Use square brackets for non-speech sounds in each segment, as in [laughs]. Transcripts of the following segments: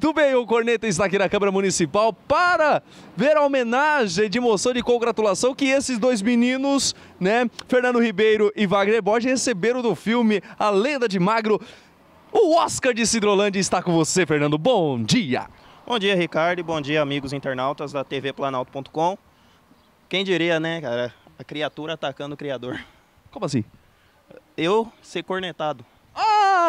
Muito bem, o Corneta está aqui na Câmara Municipal para ver a homenagem de moção e congratulação que esses dois meninos, né, Fernando Ribeiro e Wagner Borges, receberam do filme A Lenda de Magro. O Oscar de Cidrolândia está com você, Fernando. Bom dia! Bom dia, Ricardo, bom dia, amigos internautas da TV Planalto.com. Quem diria, né, cara? A criatura atacando o criador. Como assim? Eu ser cornetado.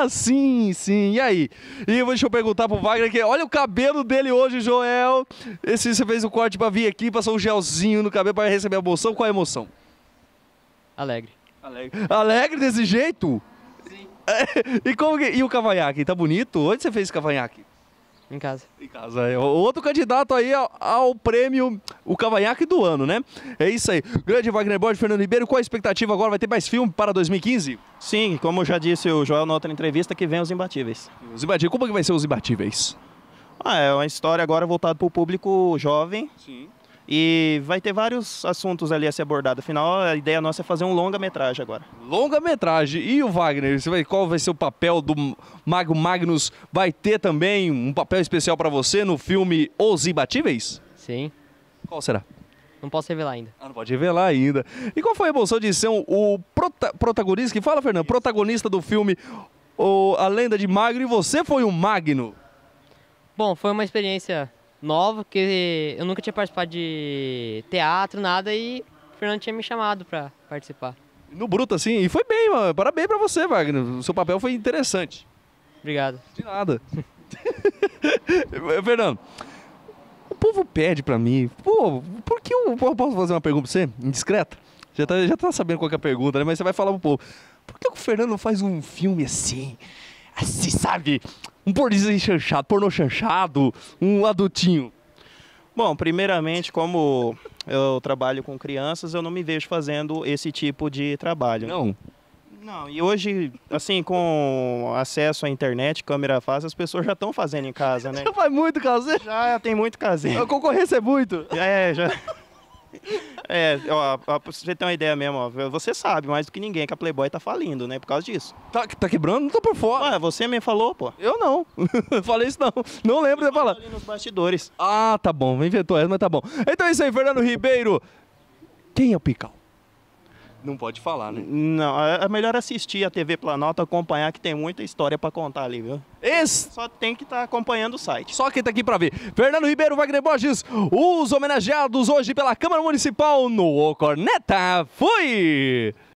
Ah, sim, sim. E aí? E deixa eu perguntar pro Wagner que olha o cabelo dele hoje, Joel. Esse você fez o um corte para vir aqui, passou um gelzinho no cabelo para receber a emoção. Qual é a emoção? Alegre. Alegre. Alegre desse jeito? Sim. [laughs] e, como, e o cavanhaque? Tá bonito? Onde você fez o cavanhaque? Em casa. Em casa. É. Outro candidato aí ao, ao, prêmio, o cavanhaque do ano, né? É isso aí. Grande Wagner Borges, Fernando Ribeiro, qual a expectativa agora? Vai ter mais filme para 2015? Sim, como já disse o Joel na outra entrevista, que vem os imbatíveis. Os imbatíveis. Como é que vai ser os imbatíveis? Ah, é uma história agora voltada para o público jovem. Sim. E vai ter vários assuntos ali a ser abordado. Afinal, a ideia nossa é fazer um longa-metragem agora. Longa-metragem. E o Wagner, vai, qual vai ser o papel do Mago Magnus? Vai ter também um papel especial para você no filme Os Imbatíveis? Sim. Qual será? Não posso revelar ainda. Ah, não pode revelar ainda. E qual foi a emoção de ser um, o prota protagonista? Que fala, Fernando, protagonista do filme o, A Lenda de Magno e você foi o um Magno? Bom, foi uma experiência nova, porque eu nunca tinha participado de teatro, nada, e o Fernando tinha me chamado para participar. No bruto, assim, e foi bem, mano. Parabéns para você, Wagner. O seu papel foi interessante. Obrigado. De nada. [laughs] Fernando, o povo pede para mim, pô, por que eu, posso fazer uma pergunta pra você? Indiscreta? Já tá, já tá sabendo qual é a pergunta, né? Mas você vai falar pro povo. Por que o Fernando faz um filme assim? assim, sabe? Um pornô chanchado, pornô chanchado, um adultinho. Bom, primeiramente, como eu trabalho com crianças, eu não me vejo fazendo esse tipo de trabalho. Não. Não, e hoje, assim, com acesso à internet, câmera fácil, as pessoas já estão fazendo em casa, né? [laughs] Já faz muito caseiro? Já tem muito caseiro. A concorrência é muito. É, já. [laughs] É, ó, pra você ter uma ideia mesmo, ó, você sabe mais do que ninguém que a Playboy tá falindo, né? Por causa disso. Tá, tá quebrando? Não tô por fora. Ué, você mesmo falou, pô. Eu não. [laughs] Falei isso não. Não lembro de falar. Ali nos bastidores. Ah, tá bom. Inventou essa, mas tá bom. Então é isso aí, Fernando Ribeiro. Quem é o Pical? Não pode falar, né? Não, é, é melhor assistir a TV Planalto, acompanhar, que tem muita história para contar ali, viu? Esse... Só tem que estar tá acompanhando o site. Só quem tá aqui para ver. Fernando Ribeiro, Wagner Borges, os homenageados hoje pela Câmara Municipal no O Corneta. Fui!